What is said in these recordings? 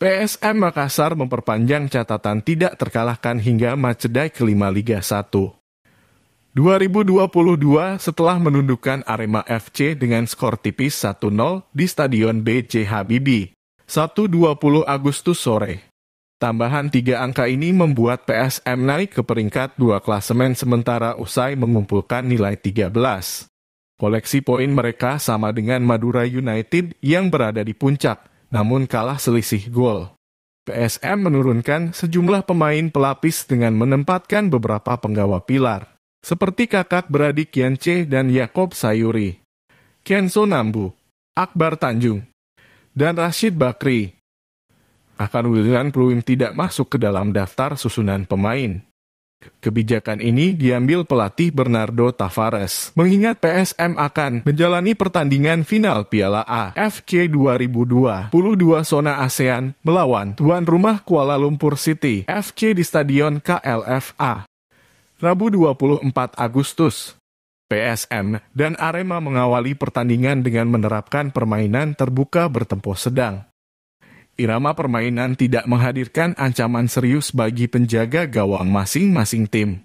PSM Makassar memperpanjang catatan tidak terkalahkan hingga Macedai kelima Liga 1. 2022 setelah menundukkan Arema FC dengan skor tipis 1-0 di Stadion BC Habibie, 1-20 Agustus sore. Tambahan tiga angka ini membuat PSM naik ke peringkat dua klasemen sementara usai mengumpulkan nilai 13. Koleksi poin mereka sama dengan Madura United yang berada di puncak, namun kalah selisih gol. PSM menurunkan sejumlah pemain pelapis dengan menempatkan beberapa penggawa pilar, seperti kakak beradik Kiance dan Yakob Sayuri, Kenzo Nambu, Akbar Tanjung, dan Rashid Bakri akan Willian Pluim tidak masuk ke dalam daftar susunan pemain. Kebijakan ini diambil pelatih Bernardo Tavares, mengingat PSM akan menjalani pertandingan final Piala AFC 2022 zona ASEAN melawan tuan rumah Kuala Lumpur City FC di Stadion KLFA. Rabu 24 Agustus. PSM dan Arema mengawali pertandingan dengan menerapkan permainan terbuka bertempo sedang irama permainan tidak menghadirkan ancaman serius bagi penjaga gawang masing-masing tim.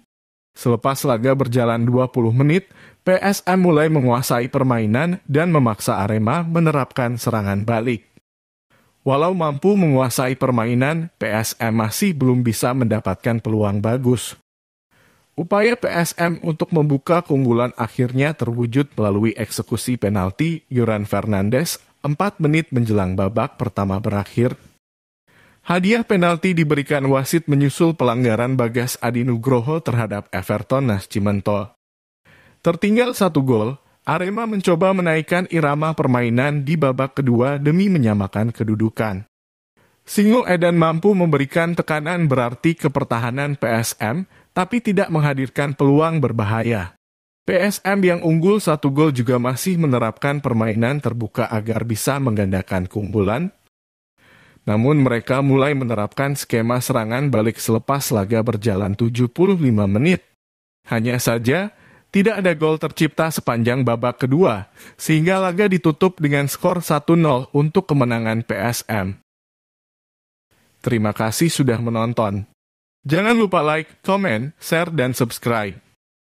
Selepas laga berjalan 20 menit, PSM mulai menguasai permainan dan memaksa Arema menerapkan serangan balik. Walau mampu menguasai permainan, PSM masih belum bisa mendapatkan peluang bagus. Upaya PSM untuk membuka keunggulan akhirnya terwujud melalui eksekusi penalti Yuran Fernandes 4 menit menjelang babak pertama berakhir, hadiah penalti diberikan wasit menyusul pelanggaran Bagas Adinugroho terhadap Everton Nascimento. Tertinggal satu gol, Arema mencoba menaikkan irama permainan di babak kedua demi menyamakan kedudukan. Singo Edan mampu memberikan tekanan berarti ke pertahanan PSM, tapi tidak menghadirkan peluang berbahaya. PSM yang unggul satu gol juga masih menerapkan permainan terbuka agar bisa menggandakan keunggulan. Namun mereka mulai menerapkan skema serangan balik selepas laga berjalan 75 menit. Hanya saja, tidak ada gol tercipta sepanjang babak kedua, sehingga laga ditutup dengan skor 1-0 untuk kemenangan PSM. Terima kasih sudah menonton. Jangan lupa like, comment, share, dan subscribe.